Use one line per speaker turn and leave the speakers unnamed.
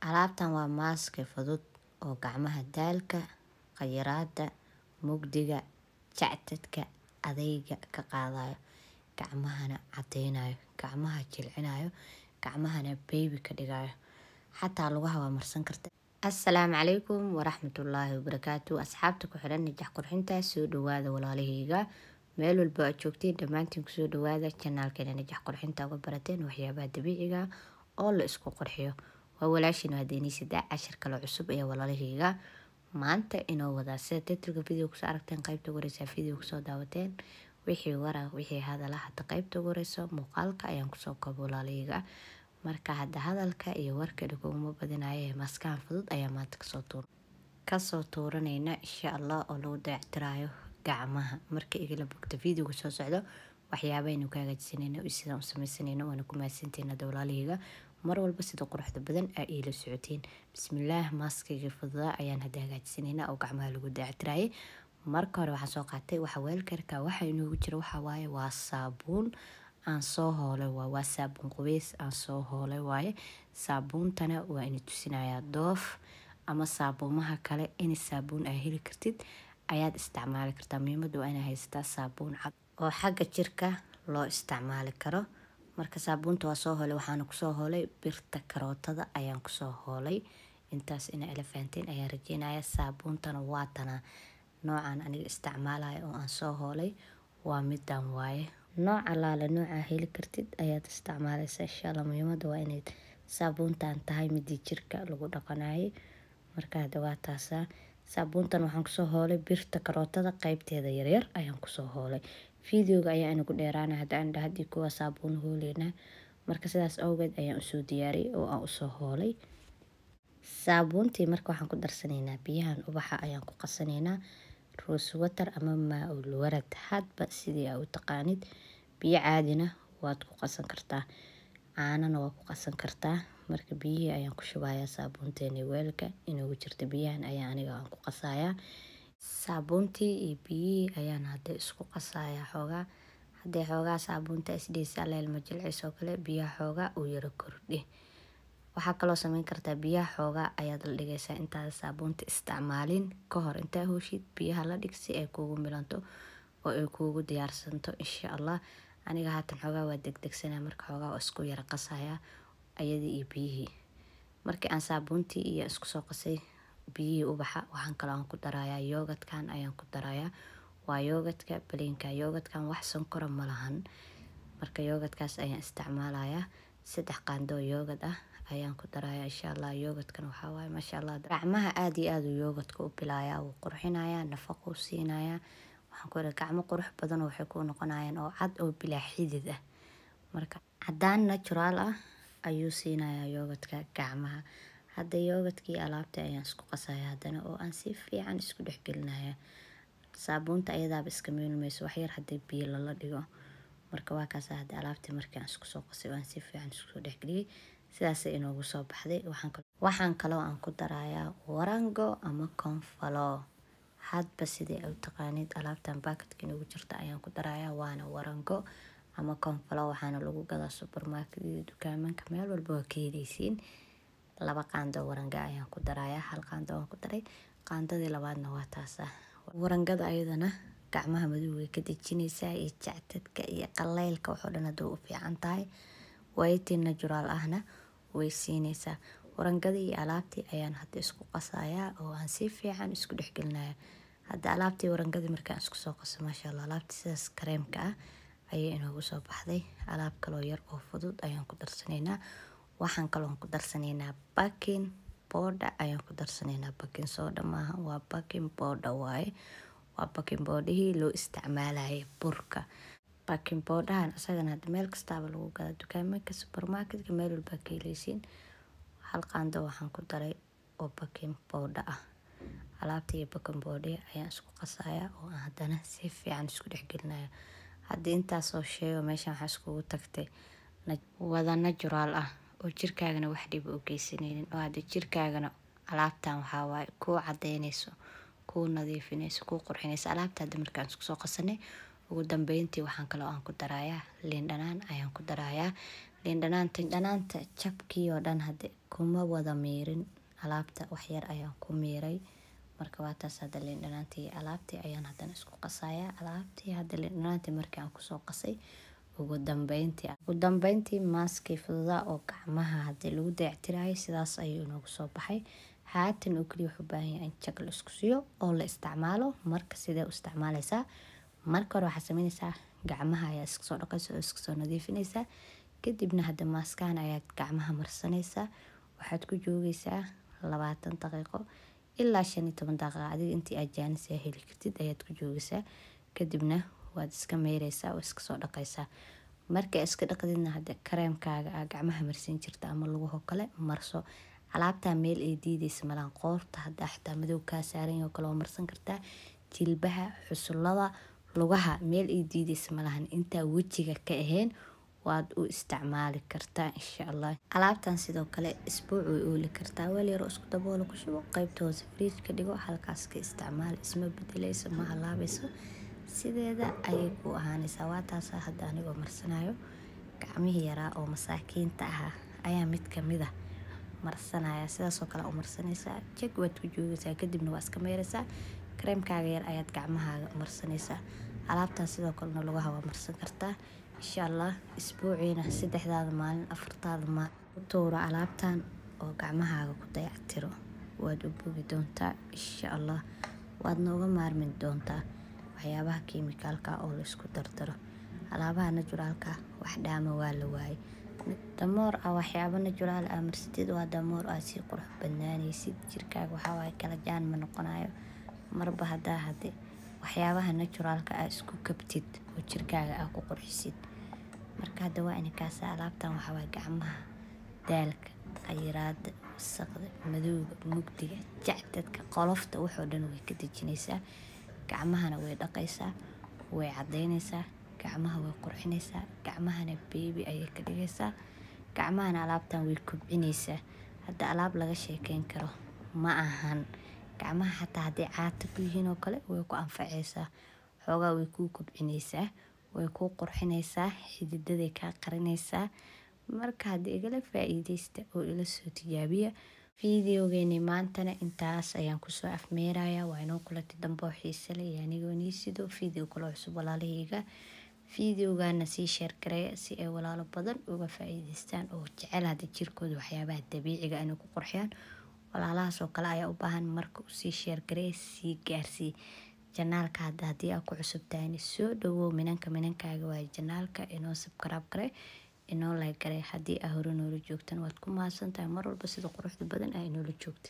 Alaabtan waa maaski fudud oo gacmaha daalka, qanjidhada, mugdiga, jactadka adeyga ka qaadayo, gacmahana cadeynayo gacmaha jilcinayo, gacmahana baby ka dhigayo. Xataa lugaha waa marsan kartaa. Assalaamu calaykum waraxmatullaahi wabarakaatu. Asxaabta ku xiran nijax qurxinta soo dhawaada walaalahayga. meel walba aad joogtiin dhammaantiin kusoo dhawaada janaalkeena nijax qurxinta uga barateen waxyaabaha dabiiciga ah oo la isku qurxiyo waa walaashin waa deenisada cashar kale cusub ee walaalahayga maanta inoo wadaa sida titlka video kusoo aragteen qaybta ugu video kusoo daawateen wixii waraaq wixii hadala ah, hadda qaybta ugu muuqaalka ayaan kusoo kooba walaalahayga marka hadda hadalka iyo warka dhagoguma badinaya maskahan fudud ayaa maanta kasoo tuur kasoo tuuranayna insha allah oo lagu dayactiraayo gacmaha marka igala bogta videoga soo socdo waxyaaba aynu ka hagaajisanayno sida u sameysanayno waana ku mahadsanteena dowlaalahayga mar walba sida quruxda badan aa iila socoteen bismillaah maaskayga fududaa ayaan hadda hagaajisanaynaa oo gacmaha lagu daacitiraaye marka hore waxaan soo qaatay waxaa weelkarka waxa inoogu jira waxaa waa saabuun aan soo hoolay waa waa saabuun qubeys aan soo hoolay waaye saabuuntana waa ina tusinayaa doof ama saabuumaha kale in saabuun aa heli kartid ayaad isticmaali kartaa muhiimadda waa inaa haysataa saabuun cad oo xagga jirka loo isticmaali karo marka saabuunta waa soo hoolay waxaana kusoo hoolay birta karootada ayaan kusoo hoolay intaas ina ila fahanteen ayaan rajeynaya saabuuntana waatana noocaan aniga isticmaalaya oo aan soo hoolay waa midaan waaye nooc alaale noocaa heli kartid ayaad isticmaaleysa inshaalla muhiimada waa inay saabuuntan tahay midii jirka lagu dhaqanayay markaad ogaataasa saabuuntan waxaan kusoo hoolay birta karootada qeybteeda yaryar ayaan kusoo hoolay Fiidiyowga ayaa inagu dheeraanay hadda aan haddii kuwa saabuun hooleyna. Marka sidaas awgeed ayaan usoo diyaariyey oo aan usoo hoolay. Saabuuntii marka waxaan ku darsanaynaa biyahan ubaxa ayaan ku qasanaynaa rose ama maa warad hadba sidii aa u taqaanid. Biyo caadina waad ku qasan kartaa. Caanana waa ku qasan kartaa. Marka biyihii ayaan ku shubayaa saabuunteeni weelka inugu jirta biyahan ayaa aniga aan ku qasaayaa saabuuntii iyo biyihii ayaan hada isku qasayaa xoogaa. Hadee xoogaa saabuunta isdhiisa leelma jilcis oo kale biyaha xoogaa uu yaro kordhi. Waxaa kaloo sameyn kartaa biyaha xoogaa ayaad la dhigeysaa intaadan saabuunta isticmaalin. ka hor intaa hooshid biyaha la dhig si ay kuugu milanto oo ay kuugu diyaarsanto insha allah. Aniga haatan xoogaa waa degdegsanaa marka xoogaa waa isku yara qasayaa ayadii iyo biyihii. Marki aan sabuuntii iyo isku soo qasay biyihii ubaxa waxaan kaloo ku darayaa yoogadkan ayaan ku darayaa waa yoogadka baliinka yoogadkan wax sonkora ma marka yoogadkaas ayaan isticmaalayaa saddex qaandoo yoogad ah ayaan ku darayaa insha allah yoogadkan waxaa maasha allah gacmaha aada iyo aada uu yoogadka u bilaayaa wuu qurxinayaa nafaquu siinayaa waxaan ku yidhi gacmo qurux badan waxay ku noqonayaan oo cad oo bilaa xidid ah marka caddaan natural ah ayuu siinayaa yoogadka gacmaha hadda yoogadka alaabta ayaan isku qasaya haddana oo aan si fiican isku dhexgelinaya saabuunta ayadaaba iska meelmayso waxyar hadday biyo lala dhigo marka waa kaasa alaabtii markii aan isku soo qasay oo aan si fiican iskusoo dhexgeliyay sidaasay inoogu soo baxday waxaan kaloo aan ku darayaa warango ama konfalo hadba siday a taqaanid alaabtan baakadka inoogu jirta ayaan ku darayaa waana warango ama konfalo waxaana lagu gadaa supermarket iyo dukaamanka meel walba waa ka heleysiin laba qaando waranga ayaan ku darayaa hal qaando waan ku daray qaandadii labaadna waa taasa ah. warangada ayadana gacmaha madow way ka dejinaysaa iyo jactadka iyo qaleylka waxoo dhan hadda u fiican tahay waayatii natural ahna way siinaysaa warangada iyo alaabtii ayaan hadda isku qasayaa oo aan si fiican isku dhexgelinaya hadda alaabtii warangadii markaan isku soo qaso maasha alaabtii sidaas kareemka ah ayay inoogu soo baxday alaab kaloo yar oo fudud ayaan ku darsanaynaa waxaan kaloon ku darsanaynaa baking booda ayaan ku darsanaynaa baking sooda maaha waa baking booda waaye waa baking boodahii loo isticmaalayay burka bakin boodahan isagana hada meel kastaaba lagu gadaa dukaamanka supermarketka meel walbaa ka hal qaando waxaan ku daray oo baking booda ah alaabta iyo baking boodahii ayaan isku qasaaya oo aan haddana si fiican isku dhexgelinaya haddii intaasoo sheego meeshan waxaa iskugu tagtay wada natural ah oo jirkaagana wax dhib u geysanaynin oo hadda jirkaagana alaabtan waxaa kuu cadaynayso kuu nadiifinayso kuu qurxinayso alaabta hadda markaan isku soo qasanay ugu dambeyntii waxaan kaloo aan ku darayaa liin dhanaan ayaan ku darayaa liin dhanaanta dhanaanta jabkii oo dhan hadde kuma wada miirin alaabta waxyar ayaan ku miiray marka waa taas hadda liin dhanaantii alaabtii ayaan haddana isku qasayaa alaabtii hadda liin dhanaantii markii aan kusoo qasay ugu dambeyntii ugu dambeyntii maaskii fududaa oo gacmaha haddii lagu dayactirayo sidaas ayuu inoogu soo baxay haatan oo kaliya wuxuu baahan yahay in jag la isku siiyo oo la isticmaalo marka sidee u isticmaalaysaa marka hore waxaa sameynaysaa gacmaha ayaa iskasoo dhaqaysa oo iskasoo nadiifinaysaa kadibna hadda maaskahan ayaad gacmaha marsanaysaa waxaad ku joogaysaa labaatan daqiiqo ilaa shan iyo toban daqiiqa adiga intii aad jaanisaya heli kartid ayaad ku joogaysaa kadibna waad iska meyreysaa oo iska dhaqaysaa marka iska dhaqdidna hade kareemkaaga aa gacmaha marsiin jirta ama laguho kale marso alaabtaa meel ay diideysa malaan qoorta hadaa xitaa madow kaa saaranyao kale oo marsan kartaa jilbaha xusullada lugaha meel ay diideysa malahan intaa wejiga ka ahayn waad u isticmaali kartaa insha allah alaabtan sidoo kale isbuuc way ooli kartaa weel yaroo isku daboola ku shubo qaybta hoose friij dhigo halkaas ka isticmaal isma bedeleyso ma halaabayso sideeda ayay ku ahaanaysaa waa taasa ah hadda anigoo marsanayo gacmihii yaraa oo masaakiinta ahaa ayaa mid kamid ah marsanaya sidaasoo kale u jeg waad ku joogaysaa kadibna waa iska meeraysaa kareemkaaga yar ayaad gacmahaaga marsanaysaa alaabtaan sidoo kalena lagu hawaamarsan kartaa insha allah isbuuciina saddexdaada maalin afartaada maalin u tuura alaabtaan oo gacmahaaga ku dayactiro waad u bogi doontaa insha allah waad nooga maarmi doontaa waxyaabaha kiimikaalka oo laisku dardaro alaabaha najuraalka wax dhaama waa la waayay damoor ah waxyaabo najuraal ah marsateed waa damoor aad sii qurux badnaaneysid jirkaaga waxawaaye kalajaan ma noqonayo marba hadaa hade waxyaabaha najuraalka aa ah isku kabtid oo jirkaaga aa ah ku qurxisid marka hada waa ininkaasa alaabtan waxawaaye gacmaha daalka qayiraada wasaqda madowga mugdiga jacdadka qolofta waxoo dhan way ka dejinaysaa gacmahana way dhaqaysaa way cadaynaysaa gacmaha way qurxinaysaa gacmahana beebi ayay ka dhigaysaa gacmahana alaabtan way kobcinaysaa hadda alaab laga sheekeyn karo ma ahan gacmaha xataa hadday caata ku yihiin oo kale way ku anfacaysaa xoogaa way kuu kobcinaysaa way kuu qurxinaysaa xididaday kaa qarinaysaa marka hadda igala faa'iidaysta oo ila soo tijaabiya Fiidiyowgeeni maantana intaas ayaan kusoo afmeeraya Waa inoo kulati dambe oo xiise leh iyo anigoo nii sidoo kale cusub walaalahayga. Fiidiyowgaana sii sheer gareeya si ay walaalo badan uga faa'iidaystaan oo jecel hadda jirkooda waxyaabaha dabiiciga ah inay ku qurxiyaan. Walaalahaas oo kale ayaa u baahan marka u sii sheer gareeya sii gaarsii. Janaalka hadda haddii aad ku cusub soo dhawow minanka minankaaga waa janaalka inoo subscribe gareey inoo laha haddii aa hore noola joogtan waad ku mahadsantahay mar walba sida quruxda badan aa ah, inoola joogtid